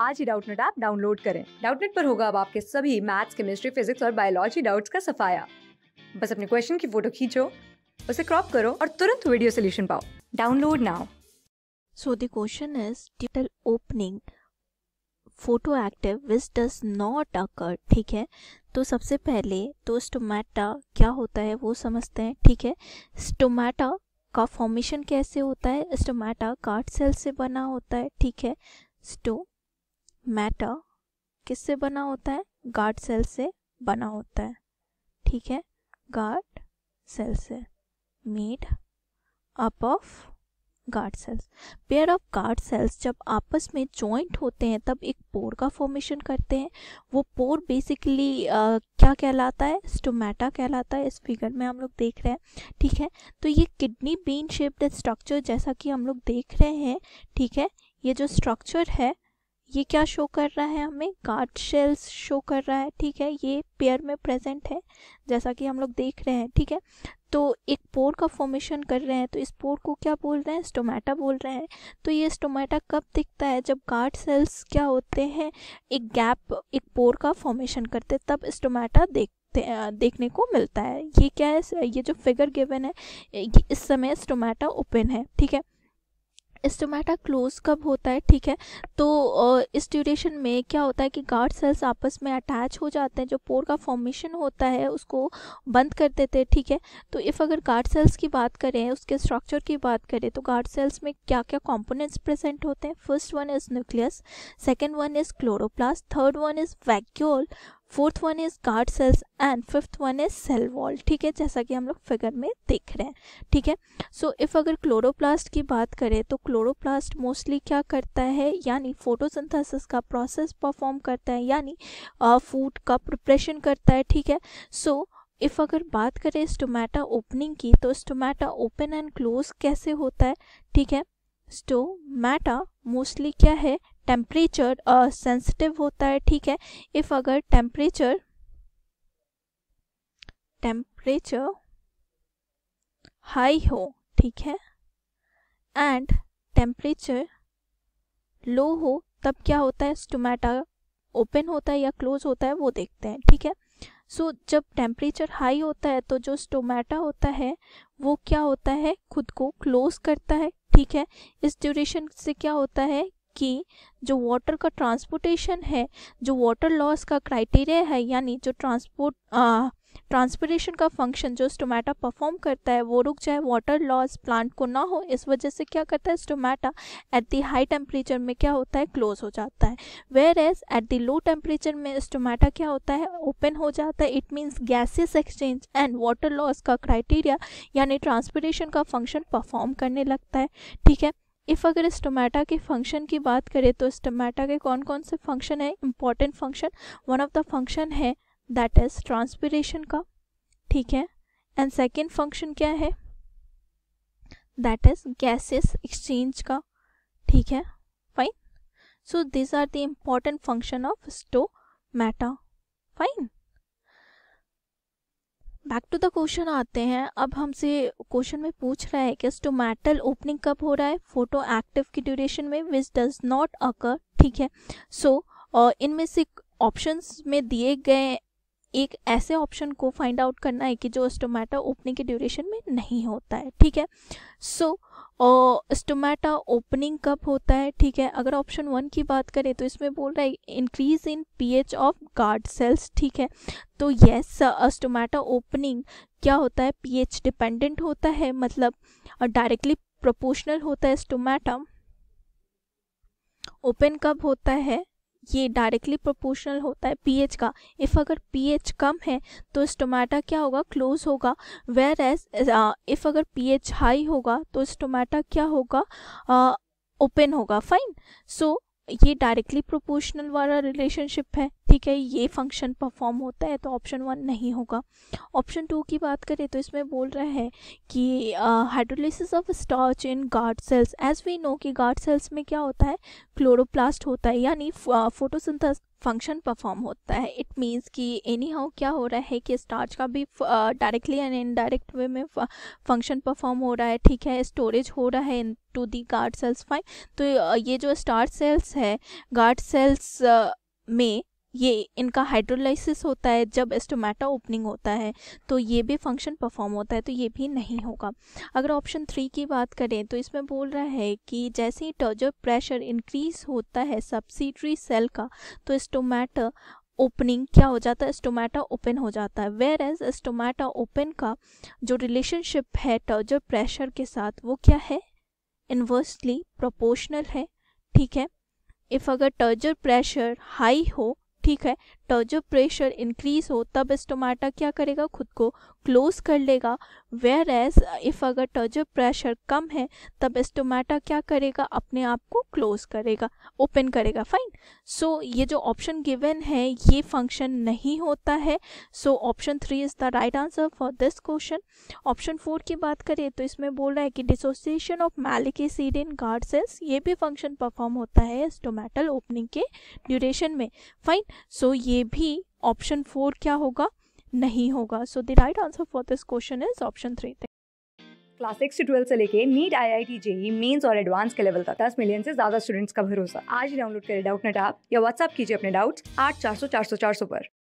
आज ही Doubtnut app download करें डाउटनेट पर होगा अब आपके सभी मैथ्स केमिस्ट्री फिजिक्स और बायोलॉजी डाउट्स का सफाया बस अपने क्वेश्चन की फोटो खींचो उसे क्रॉप करो और तुरंत वीडियो सोल्यूशन पाओ download now so the question is detail opening photo active which does not occur ठीक है तो सबसे पहले तो स्टोमेटा क्या होता है वो समझते हैं ठीक है स्टोमेटा का फॉर्मेशन कैसे होता है स्टोमेटा कार्ड सेल से बना होता है ठीक है स्टो मैटर किससे बना होता है गार्ड सेल से बना होता है ठीक है गार्ड सेल से made up of guard cells pair of guard cells जब आपस में जॉइंट होते हैं तब एक पोर का फॉर्मेशन करते हैं वो पोर बेसिकली uh, क्या कहलाता है स्टोमेटा कहलाता है इस फिगर में हम लोग देख रहे हैं ठीक है तो ये किडनी बीन शेप्ड स्ट्रक्चर जैसा कि हम लोग देख रहे हैं ठीक है ये जो स्ट्रक्चर है ये क्या शो कर रहा है हमें गार्ड शेल्स शो कर रहा है ठीक है ये पेयर में प्रेजेंट है जैसा कि हम लोग देख रहे हैं ठीक है तो एक पोर का फॉर्मेशन कर रहे हैं तो इस पोर को क्या बोल रहे हैं स्टोमेटा बोल रहे हैं तो ये स्टोमेटा कब दिखता है जब गार्ड सेल्स क्या होते हैं एक गैप एक पोर का फॉर्मेशन करते तब स्टोमेटा देख देखने को मिलता है ये क्या है ये जो फिगर गिवन है इस समय स्टोमेटा ओपन है ठीक है स्टोमेटा क्लोज कब होता है ठीक है तो इस ड्यूरेशन में क्या होता है कि गार्ड सेल्स आपस में अटैच हो जाते हैं जो पोर का फॉर्मेशन होता है उसको बंद कर देते हैं ठीक है तो इफ़ अगर गार्ड सेल्स की बात करें उसके स्ट्रक्चर की बात करें तो गार्ड सेल्स में क्या क्या कॉम्पोनेंट्स प्रेजेंट होते हैं first one is nucleus second one is chloroplast third one is vacuole fourth one is guard cells and fifth one is cell wall ठीक है जैसा कि हम लोग फिगर में देख रहे हैं ठीक है सो इफ अगर क्लोरोप्लास्ट की बात करें तो क्लोरोप्लास्ट मोस्टली क्या करता है यानी फोटोसिंथेसिस का प्रोसेस परफॉर्म करता है यानी फूड uh, का प्रिपरेशन करता है ठीक है सो so, इफ़ अगर बात करें स्टोमेटा ओपनिंग की तो स्टोमेटा ओपन एंड क्लोज कैसे होता है ठीक है स्टोमेटा मोस्टली क्या है टेम्परेचर सेंसिटिव होता है ठीक है इफ अगर टेम्परेचर टेम्परेचर हाई हो ठीक है एंड टेम्परेचर लो हो तब क्या होता है स्टोमेटा ओपन होता है या क्लोज होता है वो देखते हैं ठीक है सो so, जब टेम्परेचर हाई होता है तो जो स्टोमेटा होता है वो क्या होता है खुद को क्लोज करता है ठीक है इस ड्यूरेशन से क्या होता है कि जो वाटर का ट्रांसपोर्टेशन है जो वाटर लॉस का क्राइटेरिया है यानी जो ट्रांसपोर्ट ट्रांसपोर्टेशन का फंक्शन जो स्टोमेटा परफॉर्म करता है वो रुक जाए वाटर लॉस प्लांट को ना हो इस वजह से क्या करता है stomata at the high temperature में क्या होता है क्लोज हो जाता है whereas at the low temperature में स्टोमेटा क्या होता है ओपन हो जाता है it means gases exchange and water loss का क्राइटेरिया यानी ट्रांसपोर्टेशन का फंक्शन परफॉर्म करने लगता है ठीक है इफ़ अगर स्टोमेटा के फंक्शन की बात करें तो स्टोमेटा के कौन कौन से फंक्शन है important function one of the function है दैट इज ट्रांसपीरेशन का ठीक है एंड सेकेंड फंक्शन क्या है दैट इज गैसेस एक्सचेंज का ठीक है fine so this are the important function of stomata fine back to the question आते हैं अब हमसे क्वेश्चन में पूछ रहा है कि स्टोमैटल ओपनिंग कब हो रहा है फोटो एक्टिव की ड्यूरेशन में विच डज नॉट अकर ठीक है सो so, इनमें से ऑप्शंस में दिए गए एक ऐसे ऑप्शन को फाइंड आउट करना है कि जो स्टोमेटा ओपनिंग के ड्यूरेशन में नहीं होता है ठीक है सो so, स्टोमेटा ओपनिंग कब होता है ठीक है अगर ऑप्शन वन की बात करें तो इसमें बोल रहा है increase in pH of guard cells ठीक है तो यस स्टोमेटा ओपनिंग क्या होता है पीएच डिपेंडेंट होता है मतलब डायरेक्टली प्रोपोर्शनल होता है स्टोमेटा ओपन कब होता है ये डायरेक्टली प्रोपोर्शनल होता है पीएच का इफ़ अगर पीएच कम है तो स्टोमेटा क्या होगा क्लोज होगा वेर एज इफ़ अगर पीएच हाई होगा तो स्टोमेटा क्या होगा ओपन uh, होगा फाइन सो ये डायरेक्टली प्रोपोर्शनल वाला रिलेशनशिप है ठीक है ये फंक्शन परफॉर्म होता है तो ऑप्शन वन नहीं होगा ऑप्शन टू की बात करें तो इसमें बोल रहा है कि hydrolysis of starch in guard cells as we know कि गार्ड सेल्स में क्या होता है क्लोरोप्लास्ट होता है यानी फोटोसिंथस फंक्शन परफॉर्म होता है इट मीन्स कि एनी हाउ क्या हो रहा है कि स्टार्च का भी डायरेक्टली एंड इनडायरेक्ट वे में फंक्शन परफॉर्म हो रहा है ठीक है स्टोरेज हो रहा है into the guard cells fine तो uh, ये जो स्टार्च सेल्स है गार्ड सेल्स uh, में ये इनका हाइड्रोलाइसिस होता है जब एस्टोमेटा ओपनिंग होता है तो ये भी फंक्शन परफॉर्म होता है तो ये भी नहीं होगा अगर ऑप्शन थ्री की बात करें तो इसमें बोल रहा है कि जैसे ही टर्जर प्रेशर इंक्रीज होता है सब्सिडरी सेल का तो एस्टोमेटा ओपनिंग क्या हो जाता है स्टोमेटा ओपन हो जाता है वेयर एज एस्टोमेटा ओपन का जो रिलेशनशिप है टर्जर प्रेशर के साथ वो क्या है इन्वर्सली प्रोपोर्शनल है ठीक है इफ़ अगर टर्जर प्रेशर हाई हो ठीक है तो जब प्रेशर इंक्रीज हो तब स्टोमाटा क्या करेगा खुद को क्लोज कर लेगा वेयर एज इफ अगर टर्जो तो प्रेशर कम है तब स्टोमाटा क्या करेगा अपने आप को क्लोज करेगा ओपन करेगा फाइन सो so, ये जो ऑप्शन गिवन है ये फंक्शन नहीं होता है so option three is the right answer for this question option four की बात करें तो इसमें बोल रहा है कि dissociation of malic acid in guard cells ये भी फंक्शन परफॉर्म होता है स्टोमेटल ओपनिंग के ड्यूरेशन में फाइन सो so, ये भी ऑप्शन फोर क्या होगा नहीं होगा so the right answer for this question is option three class six से ट्वेल्थ से लेके NEET I I T JEE mains और एडवांस के लेवल तक दस मिलियन से ज्यादा स्टूडेंट्स का भरोसा आज डाउनलोड करें डाउट नेट या व्हाट्सअप कीजिए अपने डाउट्स आठ चार सौ चार सौ चार सौ पर